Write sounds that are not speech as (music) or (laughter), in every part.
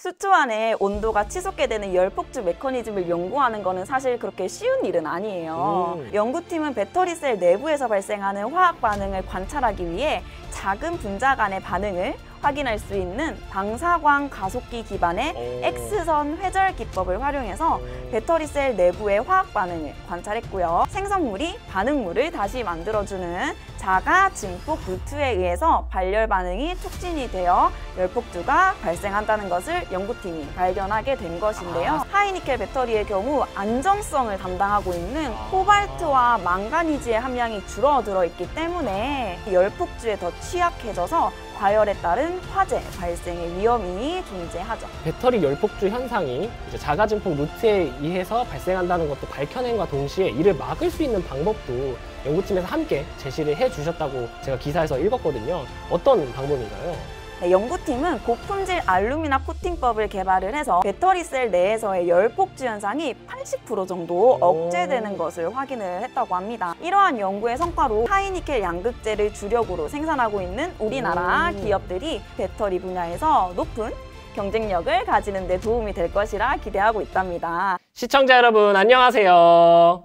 수초 안에 온도가 치솟게 되는 열폭주 메커니즘을 연구하는 것은 사실 그렇게 쉬운 일은 아니에요. 음. 연구팀은 배터리 셀 내부에서 발생하는 화학 반응을 관찰하기 위해 작은 분자 간의 반응을 확인할 수 있는 방사광 가속기 기반의 오. X선 회절 기법을 활용해서 배터리 셀 내부의 화학 반응을 관찰했고요. 생성물이 반응물을 다시 만들어주는 자가 증폭 루트에 의해서 발열 반응이 촉진이 되어 열폭주가 발생한다는 것을 연구팀이 발견하게 된 것인데요. 아. 하이니켈 배터리의 경우 안정성을 담당하고 있는 아. 코발트와 망가니지의 함량이 줄어들어 있기 때문에 열폭주에 더 취약해져서 과열에 따른 화재 발생의 위험이 존재하죠. 배터리 열폭주 현상이 이제 자가 증폭 루트에 의해서 발생한다는 것도 밝혀낸과 동시에 이를 막을 수 있는 방법도 연구팀에서 함께 제시를 해주셨다고 제가 기사에서 읽었거든요. 어떤 방법인가요? 네, 연구팀은 고품질 알루미나 코팅법을 개발을 해서 배터리 셀 내에서의 열 폭주 현상이 80% 정도 억제되는 것을 확인을 했다고 합니다. 이러한 연구의 성과로 하이니켈 양극재를 주력으로 생산하고 있는 우리나라 기업들이 배터리 분야에서 높은 경쟁력을 가지는 데 도움이 될 것이라 기대하고 있답니다. 시청자 여러분 안녕하세요.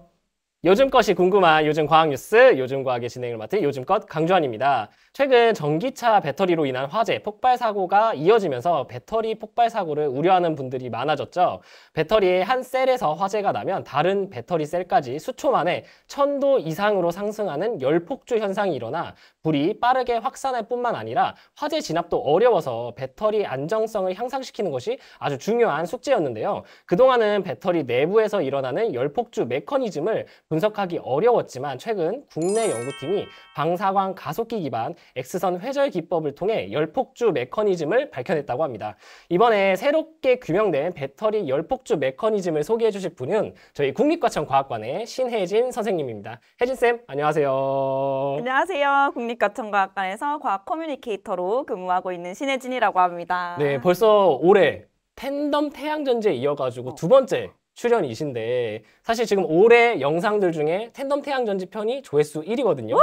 요즘 것이 궁금한 요즘 과학 뉴스, 요즘 과학의 진행을 맡은 요즘것 강주환입니다. 최근 전기차 배터리로 인한 화재, 폭발 사고가 이어지면서 배터리 폭발 사고를 우려하는 분들이 많아졌죠. 배터리의 한 셀에서 화재가 나면 다른 배터리 셀까지 수초 만에 천도 이상으로 상승하는 열폭주 현상이 일어나 불이 빠르게 확산할 뿐만 아니라 화재 진압도 어려워서 배터리 안정성을 향상시키는 것이 아주 중요한 숙제였는데요. 그동안은 배터리 내부에서 일어나는 열폭주 메커니즘을 분석하기 어려웠지만 최근 국내 연구팀이 방사광 가속기 기반 X선 회절 기법을 통해 열폭주 메커니즘을 밝혀냈다고 합니다. 이번에 새롭게 규명된 배터리 열폭주 메커니즘을 소개해 주실 분은 저희 국립과천과학관의 신혜진 선생님입니다. 혜진쌤 안녕하세요. 안녕하세요. 국립과천과학관에서 과학 커뮤니케이터로 근무하고 있는 신혜진이라고 합니다. 네, 벌써 올해 텐덤 태양전지에 이어가지고 어. 두 번째 출연이신데 사실 지금 올해 영상들 중에 텐덤 태양전지 편이 조회수 1위거든요.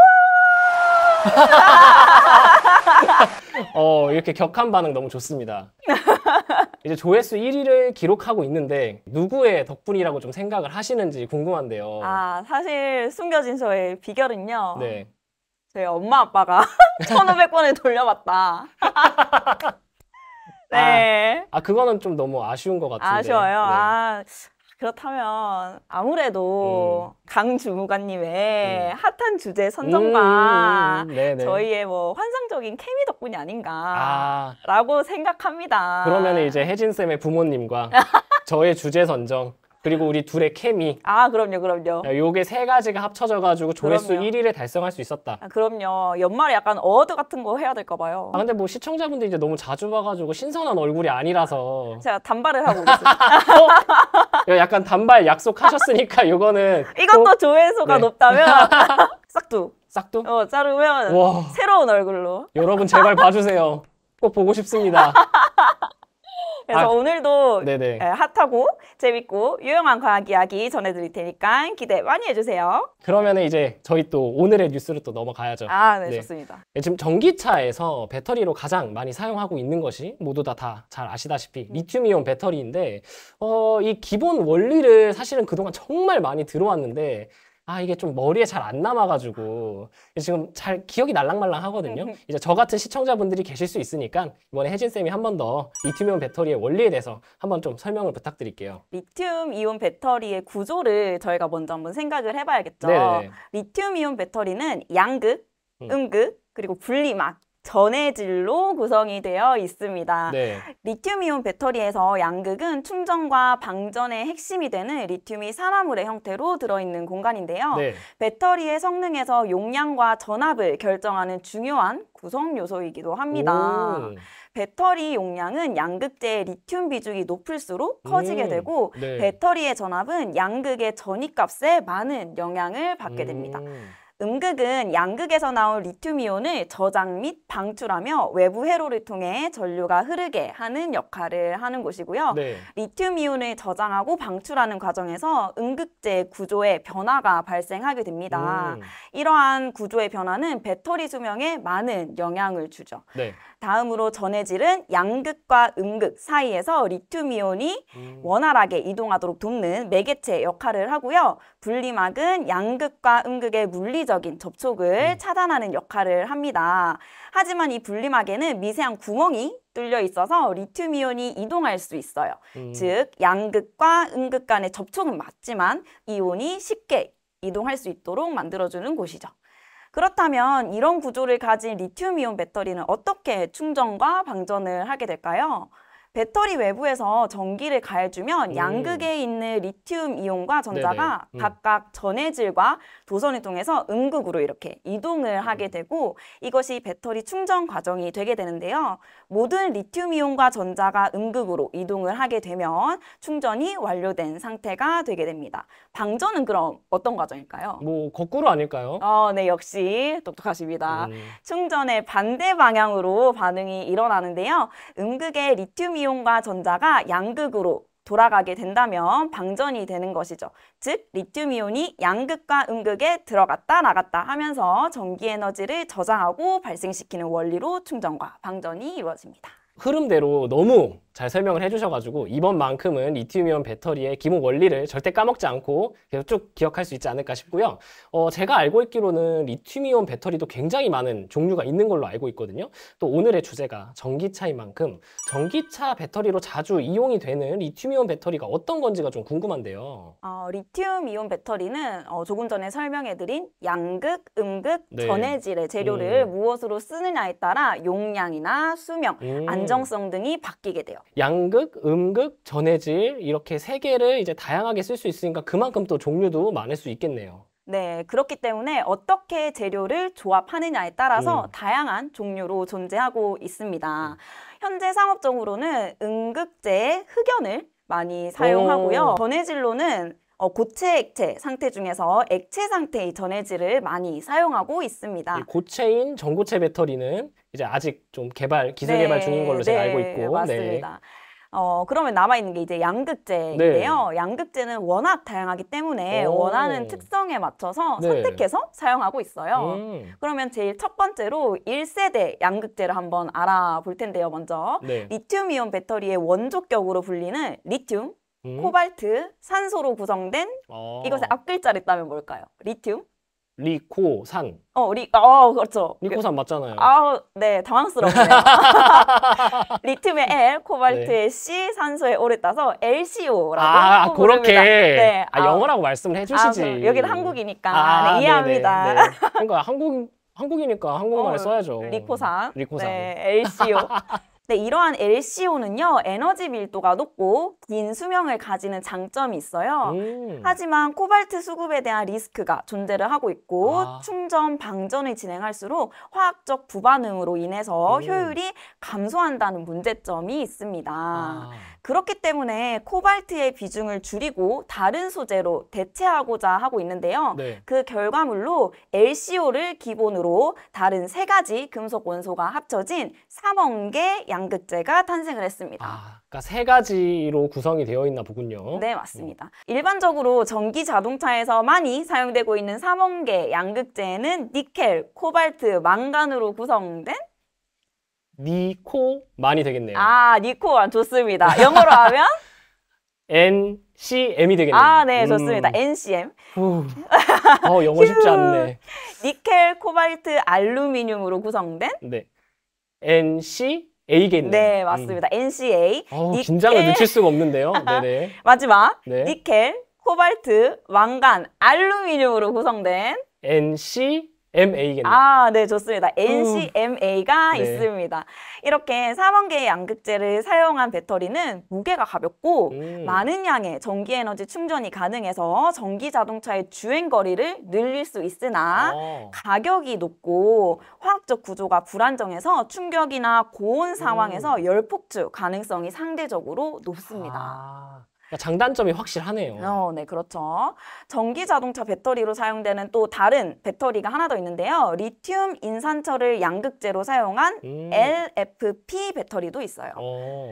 (laughs) 어, 이렇게 격한 반응 너무 좋습니다. (laughs) 이제 조회수 1위를 기록하고 있는데 누구의 덕분이라고 좀 생각을 하시는지 궁금한데요. 아, 사실 숨겨진 저의 비결은요. 네. 저희 엄마 아빠가 1,500번을 (laughs) 돌려봤다. 네. 아, 아, 그거는 좀 너무 아쉬운 것 같은데. 아쉬워요. 네. 아, 그렇다면 아무래도 음. 강 주무관님의 음. 핫한 주제 선정과 음, 네, 네. 저희의 뭐 환상적인 케미 덕분이 아닌가라고 아. 생각합니다. 그러면 이제 혜진 쌤의 부모님과 (laughs) 저의 주제 선정 그리고 우리 둘의 케미. 아, 그럼요, 그럼요. 네, 요게 세 가지가 합쳐져가지고 조회수 그럼요. 1위를 달성할 수 있었다. 아, 그럼요. 연말에 약간 어워드 같은 거 해야 될까 봐요. 아, 근데 뭐 시청자분들 이제 너무 자주 봐가지고 신선한 얼굴이 아니라서. 제가 단발을 하고 있겠습니다 (laughs) 어? 약간 단발 약속하셨으니까 요거는. 이것도 또... 조회수가 네. 높다면 (laughs) 싹둑싹둑 어, 자르면 와. 새로운 얼굴로. 여러분 제발 봐주세요. 꼭 보고 싶습니다. (laughs) 그래서 아, 오늘도 네네. 예, 핫하고 재밌고 유용한 과학 이야기 전해드릴 테니까 기대 많이 해주세요. 그러면 이제 저희 또 오늘의 뉴스로 또 넘어가야죠. 아, 네, 네. 좋습니다. 예, 지금 전기차에서 배터리로 가장 많이 사용하고 있는 것이 모두 다다 아시다시피 음. 리튬이온 배터리인데 어, 이 기본 원리를 사실은 그동안 정말 많이 들어왔는데 아 이게 좀 머리에 잘 안 남아가지고 지금 잘 기억이 날랑말랑 하거든요. (laughs) 이제 저 같은 시청자분들이 계실 수 있으니까 이번에 혜진 쌤이 한 번 더 리튬이온 배터리의 원리에 대해서 한번 좀 설명을 부탁드릴게요. 리튬이온 배터리의 구조를 저희가 먼저 한번 생각을 해봐야겠죠. 리튬이온 배터리는 양극, 음. 음극 그리고 분리막 전해질로 구성이 되어 있습니다. 네. 리튬이온 배터리에서 양극은 충전과 방전의 핵심이 되는 리튬이 산화물의 형태로 들어있는 공간인데요. 네. 배터리의 성능에서 용량과 전압을 결정하는 중요한 구성 요소이기도 합니다. 오. 배터리 용량은 양극재의 리튬 비중이 높을수록 커지게 음. 되고 네. 배터리의 전압은 양극의 전이값에 많은 영향을 받게 됩니다. 음. 음극은 양극에서 나온 리튬이온을 저장 및 방출하며 외부 회로를 통해 전류가 흐르게 하는 역할을 하는 곳이고요. 네. 리튬이온을 저장하고 방출하는 과정에서 음극재 구조의 변화가 발생하게 됩니다. 음. 이러한 구조의 변화는 배터리 수명에 많은 영향을 주죠. 네. 다음으로 전해질은 양극과 음극 사이에서 리튬이온이 음. 원활하게 이동하도록 돕는 매개체 역할을 하고요. 분리막은 양극과 음극의 물리적 물리적인 접촉을 음. 차단하는 역할을 합니다. 하지만 이 분리막에는 미세한 구멍이 뚫려 있어서 리튬 이온이 이동할 수 있어요. 음. 즉 양극과 음극 간의 접촉은 맞지만 이온이 쉽게 이동할 수 있도록 만들어주는 곳이죠. 그렇다면 이런 구조를 가진 리튬 이온 배터리는 어떻게 충전과 방전을 하게 될까요? 배터리 외부에서 전기를 가해주면 음. 양극에 있는 리튬 이온과 전자가 음. 각각 전해질과 도선을 통해서 음극으로 이렇게 이동을 음. 하게 되고 이것이 배터리 충전 과정이 되게 되는데요. 모든 리튬 이온과 전자가 음극으로 이동을 하게 되면 충전이 완료된 상태가 되게 됩니다. 방전은 그럼 어떤 과정일까요? 뭐 거꾸로 아닐까요? 어, 네 역시 똑똑하십니다. 음. 충전의 반대 방향으로 반응이 일어나는데요. 음극의 리튬 이 이온과 전자가 양극으로 돌아가게 된다면 방전이 되는 것이죠. 즉 리튬 이온이 양극과 음극에 들어갔다 나갔다 하면서 전기 에너지를 저장하고 발생시키는 원리로 충전과 방전이 이루어집니다. 흐름대로 너무 잘 설명을 해주셔가지고 이번만큼은 리튬이온 배터리의 기본 원리를 절대 까먹지 않고 계속 쭉 기억할 수 있지 않을까 싶고요. 어, 제가 알고 있기로는 리튬이온 배터리도 굉장히 많은 종류가 있는 걸로 알고 있거든요. 또 오늘의 주제가 전기차인 만큼 전기차 배터리로 자주 이용이 되는 리튬이온 배터리가 어떤 건지가 좀 궁금한데요. 어, 아, 리튬이온 배터리는 어, 조금 전에 설명해드린 양극, 음극, 네. 전해질의 재료를 음. 무엇으로 쓰느냐에 따라 용량이나 수명, 음. 안정성 등이 바뀌게 돼요. 양극, 음극, 전해질 이렇게 세 개를 이제 다양하게 쓸 수 있으니까 그만큼 또 종류도 많을 수 있겠네요. 네, 그렇기 때문에 어떻게 재료를 조합하느냐에 따라서 음. 다양한 종류로 존재하고 있습니다. 음. 현재 상업적으로는 음극재의 흑연을 많이 사용하고요. 오. 전해질로는 어, 고체 액체 상태 중에서 액체 상태의 전해질을 많이 사용하고 있습니다. 고체인 전고체 배터리는 이제 아직 좀 개발 기술 네, 개발 중인 걸로 네, 제가 알고 네, 있고 네. 맞습니다. 어, 그러면 남아있는 게 이제 양극재인데요. 네. 양극재는 워낙 다양하기 때문에 오. 원하는 특성에 맞춰서 네. 선택해서 사용하고 있어요. 음. 그러면 제일 첫 번째로 1세대 양극재를 한번 알아볼 텐데요. 먼저 네. 리튬이온 배터리의 원조격으로 불리는 리튬 음? 코발트, 산소로 구성된 어. 이것의 앞글자를 따면 뭘까요? 리튬? 리코산. 어, 리, 아, 어, 그렇죠. 리코산 그 맞잖아요. 아, 네, 당황스럽네요. (laughs) 리튬의 L, 코발트의 네. C, 산소의 O를 따서 LCO라고. 아, 그렇게. 네. 아, 아, 영어라고 말씀을 아, 해주시지. 아, 여기는 한국이니까 아, 네, 이해합니다. 네네, 네. 그러니까 한국 한국이니까 한국말을 어, 써야죠. 리코산. 리코산. 네, LCO. (laughs) 네, 이러한 LCO는요, 에너지 밀도가 높고 긴 수명을 가지는 장점이 있어요. 음. 하지만 코발트 수급에 대한 리스크가 존재를 하고 있고 아. 충전 방전을 진행할수록 화학적 부반응으로 인해서 음. 효율이 감소한다는 문제점이 있습니다. 아. 그렇기 때문에 코발트의 비중을 줄이고 다른 소재로 대체하고자 하고 있는데요. 네. 그 결과물로 LCO를 기본으로 다른 세 가지 금속 원소가 합쳐진 3억 개 양극재가 탄생을 했습니다. 아, 그니까세 가지로 구성이 되어 있나 보군요. 네, 맞습니다. 일반적으로 전기 자동차에서 많이 사용되고 있는 3억 개 양극재는 니켈, 코발트, 망간으로 구성된 니코 많이 되겠네요. 아, 니코만 아, 좋습니다. 영어로 하면 (laughs) NCM이 되겠네요. 아, 네, 좋습니다. 음. NCM. 어, 영어 쉽지 않네. 니켈, 코발트, 알루미늄으로 구성된 네. NCA겠네요. 네, 맞습니다. 음. NCA. 어, 니켈... 긴장을 늦출 수가 없는데요. (laughs) 네네. 마지막. 네. 니켈, 코발트, 왕관, 알루미늄으로 구성된 NC MA겠네요. 아, 네, 좋습니다. NCMA가 네. 있습니다. 이렇게 4만 개의 양극재를 사용한 배터리는 무게가 가볍고 음. 많은 양의 전기 에너지 충전이 가능해서 전기 자동차의 주행 거리를 늘릴 수 있으나 아. 가격이 높고 화학적 구조가 불안정해서 충격이나 고온 상황에서 음. 열폭주 가능성이 상대적으로 높습니다. 아. 그러니까 장단점이 확실하네요. 어, 네, 그렇죠. 전기 자동차 배터리로 사용되는 또 다른 배터리가 하나 더 있는데요. 리튬 인산철을 양극재로 사용한 음. LFP 배터리도 있어요. 오.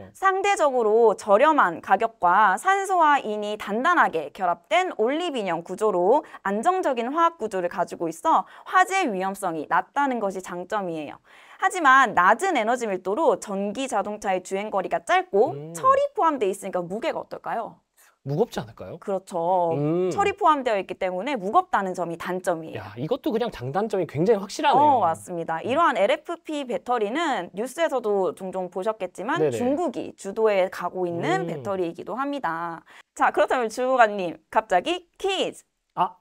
어. 상대적으로 저렴한 가격과 산소와 인이 단단하게 결합된 올리비형 구조로 안정적인 화학 구조를 가지고 있어 화재 위험성이 낮다는 것이 장점이에요. 하지만 낮은 에너지 밀도로 전기 자동차의 주행 거리가 짧고 음. 철이 포함되어 있으니까 무게가 어떨까요? 무겁지 않을까요? 그렇죠. 음. 철이 포함되어 있기 때문에 무겁다는 점이 단점이에요. 야, 이것도 그냥 장단점이 굉장히 확실하네요. 어, 맞습니다. 음. 이러한 LFP 배터리는 뉴스에서도 종종 보셨겠지만 네네. 중국이 주도해 가고 있는 음. 배터리이기도 합니다. 자, 그렇다면 주무관님 갑자기 퀴즈. 아,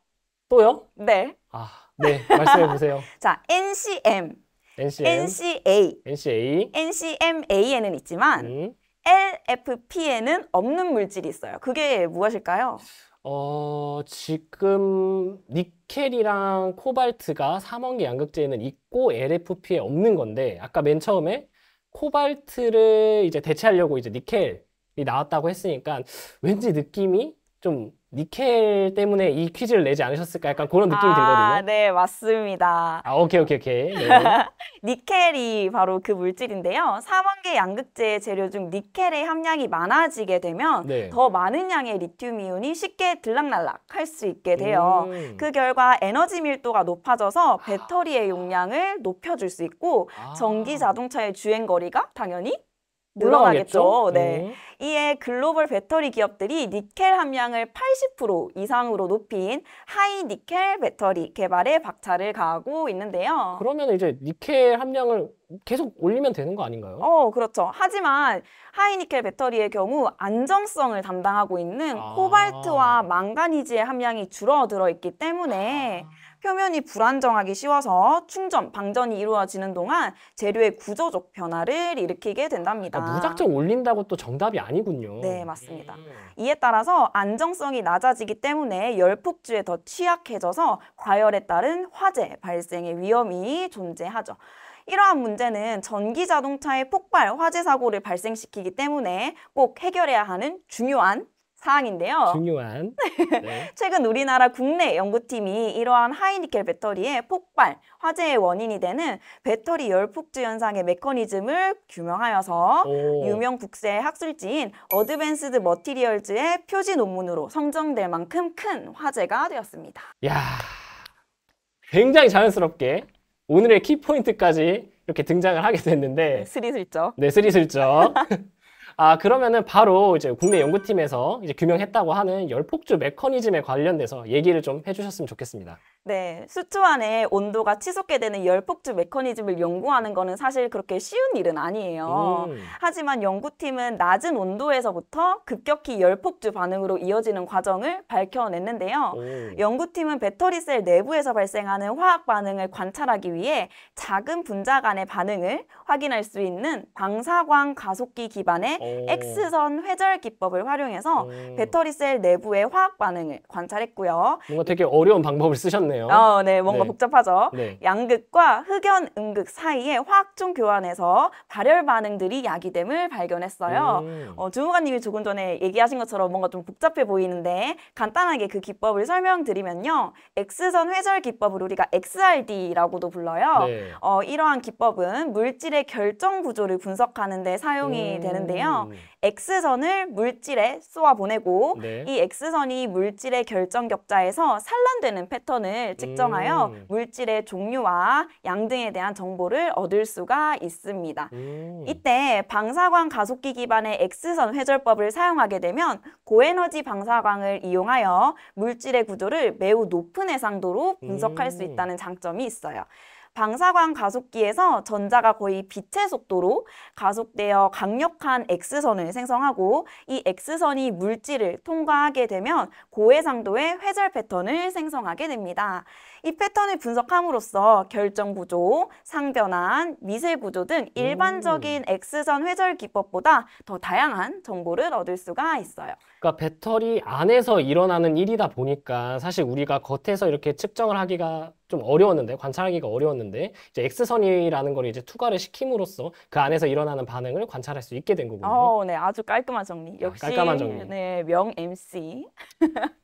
또요? 네. 아, 네. 말씀해 보세요. (laughs) 자, NCM. NCM, NCA, NCA, NCMA에는 있지만 음. LFP에는 없는 물질이 있어요. 그게 무엇일까요? 어, 지금 니켈이랑 코발트가 삼원계 양극재에는 있고 LFP에 없는 건데 아까 맨 처음에 코발트를 이제 대체하려고 이제 니켈이 나왔다고 했으니까 왠지 느낌이 좀 니켈 때문에 이 퀴즈를 내지 않으셨을까 약간 그런 느낌이 아, 들거든요. 네, 맞습니다. 아, 오케이, 오케이, 오케이. 네. (laughs) 니켈이 바로 그 물질인데요. 삼원계 양극재 재료 중 니켈의 함량이 많아지게 되면 네. 더 많은 양의 리튬 이온이 쉽게 들락날락 할 수 있게 돼요. 음. 그 결과 에너지 밀도가 높아져서 배터리의 아. 용량을 높여줄 수 있고 아. 전기 자동차의 주행 거리가 당연히 늘어나겠죠 네. 네. 이에 글로벌 배터리 기업들이 니켈 함량을 80% 이상으로 높인 하이 니켈 배터리 개발에 박차를 가하고 있는데요. 그러면 이제 니켈 함량을 계속 올리면 되는 거 아닌가요? 어, 그렇죠. 하지만 하이니켈 배터리의 경우 안정성을 담당하고 있는 아 코발트와 망가니즈의 함량이 줄어들어 있기 때문에 아 표면이 불안정하기 쉬워서 충전, 방전이 이루어지는 동안 재료의 구조적 변화를 일으키게 된답니다. 아, 무작정 올린다고 또 정답이 아니군요. 네, 맞습니다. 음. 이에 따라서 안정성이 낮아지기 때문에 열폭주에 더 취약해져서 과열에 따른 화재 발생의 위험이 존재하죠. 이러한 문제는 전기 자동차의 폭발 화재 사고를 발생시키기 때문에 꼭 해결해야 하는 중요한 사항인데요. 중요한. (laughs) 네. 최근 우리나라 국내 연구팀이 이러한 하이니켈 배터리의 폭발, 화재의 원인이 되는 배터리 열폭주 현상의 메커니즘을 규명하여서 오. 유명 국세 학술지인 어드밴스드 머티리얼즈의 표지 논문으로 선정될 만큼 큰 화제가 되었습니다. 야 굉장히 자연스럽게 오늘의 키포인트까지 이렇게 등장을 하게 됐는데 네, 스리슬쩍. 네, 스리슬쩍. (laughs) 아 그러면은 바로 이제 국내 연구팀에서 이제 규명했다고 하는 열폭주 메커니즘에 관련돼서 얘기를 좀 해주셨으면 좋겠습니다. 네, 수초 안에 온도가 치솟게 되는 열폭주 메커니즘을 연구하는 것은 사실 그렇게 쉬운 일은 아니에요. 음. 하지만 연구팀은 낮은 온도에서부터 급격히 열폭주 반응으로 이어지는 과정을 밝혀냈는데요. 오. 연구팀은 배터리 셀 내부에서 발생하는 화학 반응을 관찰하기 위해 작은 분자 간의 반응을 확인할 수 있는 방사광 가속기 기반의 오. X선 회절 기법을 활용해서 오. 배터리 셀 내부의 화학 반응을 관찰했고요. 뭔가 되게 어려운 방법을 쓰셨네요. 복잡하네요. 어, 네, 뭔가 네. 복잡하죠. 네. 양극과 흑연, 음극 사이에 화학종 교환에서 발열 반응들이 야기됨을 발견했어요. 음. 어, 주무관님이 조금 전에 얘기하신 것처럼 뭔가 좀 복잡해 보이는데 간단하게 그 기법을 설명드리면요. X선 회절 기법을 우리가 XRD라고도 불러요. 네. 어, 이러한 기법은 물질의 결정 구조를 분석하는 데 사용이 음. 되는데요. X선을 물질에 쏘아 보내고 네. 이 X선이 물질의 결정 격자에서 산란되는 패턴을 측정하여 음. 물질의 종류와 양 등에 대한 정보를 얻을 수가 있습니다. 음. 이때 방사광 가속기 기반의 X선 회절법을 사용하게 되면 고에너지 방사광을 이용하여 물질의 구조를 매우 높은 해상도로 분석할 음. 수 있다는 장점이 있어요. 방사광 가속기에서 전자가 거의 빛의 속도로 가속되어 강력한 X선을 생성하고 이 X선이 물질을 통과하게 되면 고해상도의 회절 패턴을 생성하게 됩니다. 이 패턴을 분석함으로써 결정 구조, 상변환, 미세 구조 등 일반적인 X선 회절 기법보다 더 다양한 정보를 얻을 수가 있어요. 그러니까 배터리 안에서 일어나는 일이다 보니까 사실 우리가 겉에서 이렇게 측정을 하기가 좀 어려웠는데 관찰하기가 어려웠는데 이제 X선이라는 걸 이제 투과를 시킴으로써 그 안에서 일어나는 반응을 관찰할 수 있게 된 거군요. 어, 네, 아주 깔끔한 정리. 아, 역시 아, 깔끔한 정리. 네, 명 MC.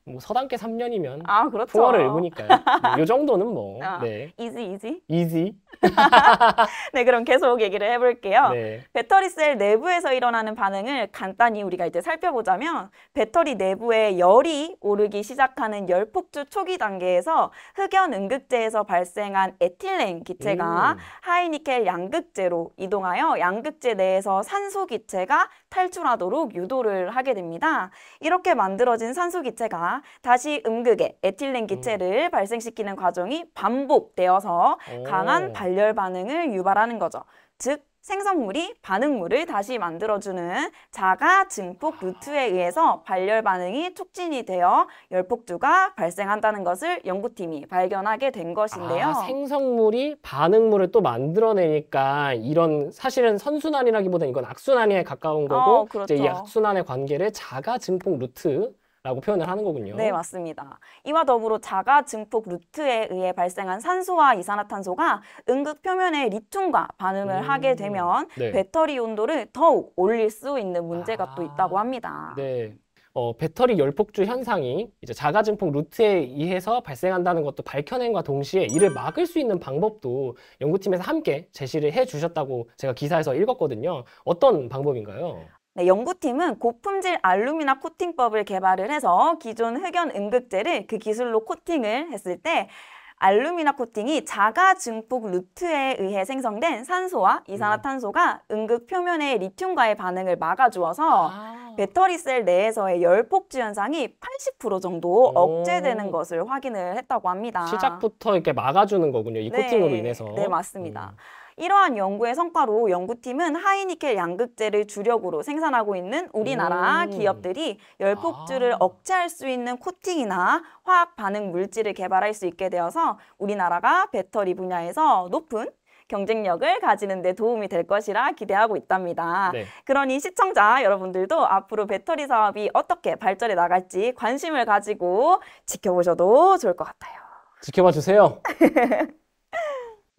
뭐 서당계 3년이면 아, 그렇죠. 통화를 읽으니까요. (laughs) 요 정도는 뭐. 아, 네. easy, e a (laughs) 네, 그럼 계속 얘기를 해볼게요. 네. 배터리 셀 내부에서 일어나는 반응을 간단히 우리가 이제 살펴보자면 배터리 내부에 열이 오르기 시작하는 열폭주 초기 단계에서 흑연 응극제에서 발생한 에틸렌 기체가 음. 하이니켈 양극제로 이동하여 양극제 내에서 산소 기체가 탈출하도록 유도를 하게 됩니다. 이렇게 만들어진 산소 기체가 다시 음극에 에틸렌 기체를 음. 발생시키는 되는 과정이 반복되어서 오. 강한 발열 반응을 유발하는 거죠. 즉 생성물이 반응물을 다시 만들어주는 자가 증폭 루트에 의해서 발열 반응이 촉진이 되어 열폭주가 발생한다는 것을 연구팀이 발견하게 된 것인데요. 아, 생성물이 반응물을 또 만들어내니까 이런 사실은 선순환이라기보다는 이건 악순환에 가까운 어, 거고 어, 그렇죠. 이제 이 그렇죠. 악순환의 관계를 자가 증폭 루트 라고 표현을 하는 거군요. 네, 맞습니다. 이와 더불어 자가 증폭 루트에 의해 발생한 산소와 이산화탄소가 응급 표면의 리튬과 반응을 음, 하게 되면 네. 배터리 온도를 더욱 올릴 수 있는 문제가 아, 또 있다고 합니다. 네. 어, 배터리 열폭주 현상이 이제 자가 증폭 루트에 의해서 발생한다는 것도 밝혀낸과 동시에 이를 막을 수 있는 방법도 연구팀에서 함께 제시를 해 주셨다고 제가 기사에서 읽었거든요. 어떤 방법인가요? 네, 연구팀은 고품질 알루미나 코팅법을 개발을 해서 기존 흑연 음극재를 그 기술로 코팅을 했을 때 알루미나 코팅이 자가 증폭 루트에 의해 생성된 산소와 이산화탄소가 음극 표면의 리튬과의 반응을 막아주어서 아. 배터리 셀 내에서의 열 폭주 현상이 80% 정도 억제되는 것을 확인을 했다고 합니다. 시작부터 이렇게 막아주는 거군요. 이 네. 코팅으로 네. 인해서. 네, 맞습니다. 음. 이러한 연구의 성과로 연구팀은 하이니켈 양극재를 주력으로 생산하고 있는 우리나라 음. 기업들이 열폭주를 아. 억제할 수 있는 코팅이나 화학 반응 물질을 개발할 수 있게 되어서 우리나라가 배터리 분야에서 높은 경쟁력을 가지는 데 도움이 될 것이라 기대하고 있답니다. 네. 그러니 시청자 여러분들도 앞으로 배터리 사업이 어떻게 발전해 나갈지 관심을 가지고 지켜보셔도 좋을 것 같아요. 지켜봐 주세요. (laughs)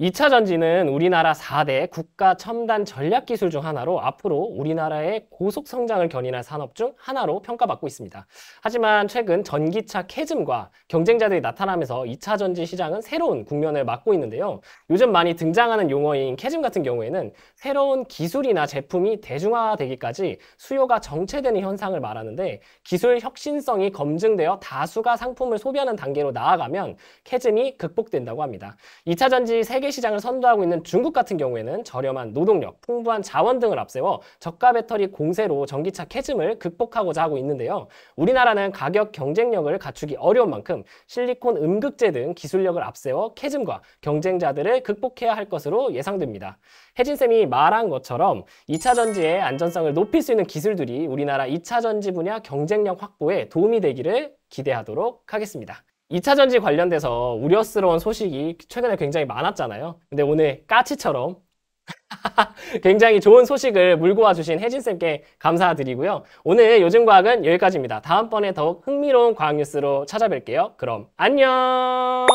2차 전지는 우리나라 4대 국가 첨단 전략 기술 중 하나로 앞으로 우리나라의 고속 성장을 견인할 산업 중 하나로 평가받고 있습니다. 하지만 최근 전기차 캐즘과 경쟁자들이 나타나면서 2차 전지 시장은 새로운 국면을 맞고 있는데요. 요즘 많이 등장하는 용어인 캐즘 같은 경우에는 새로운 기술이나 제품이 대중화되기까지 수요가 정체되는 현상을 말하는데 기술 혁신성이 검증되어 다수가 상품을 소비하는 단계로 나아가면 캐즘이 극복된다고 합니다. 2차 전지 세계 세계 시장을 선도하고 있는 중국 같은 경우에는 저렴한 노동력, 풍부한 자원 등을 앞세워 저가 배터리 공세로 전기차 캐즘을 극복하고자 하고 있는데요. 우리나라는 가격 경쟁력을 갖추기 어려운 만큼 실리콘 음극재 등 기술력을 앞세워 캐즘과 경쟁자들을 극복해야 할 것으로 예상됩니다. 혜진쌤이 말한 것처럼 2차 전지의 안전성을 높일 수 있는 기술들이 우리나라 2차 전지 분야 경쟁력 확보에 도움이 되기를 기대하도록 하겠습니다. 2차 전지 관련돼서 우려스러운 소식이 최근에 굉장히 많았잖아요. 근데 오늘 까치처럼 (laughs) 굉장히 좋은 소식을 물고 와주신 혜진쌤께 감사드리고요. 오늘 요즘 과학은 여기까지입니다. 다음번에 더욱 흥미로운 과학 뉴스로 찾아뵐게요. 그럼 안녕!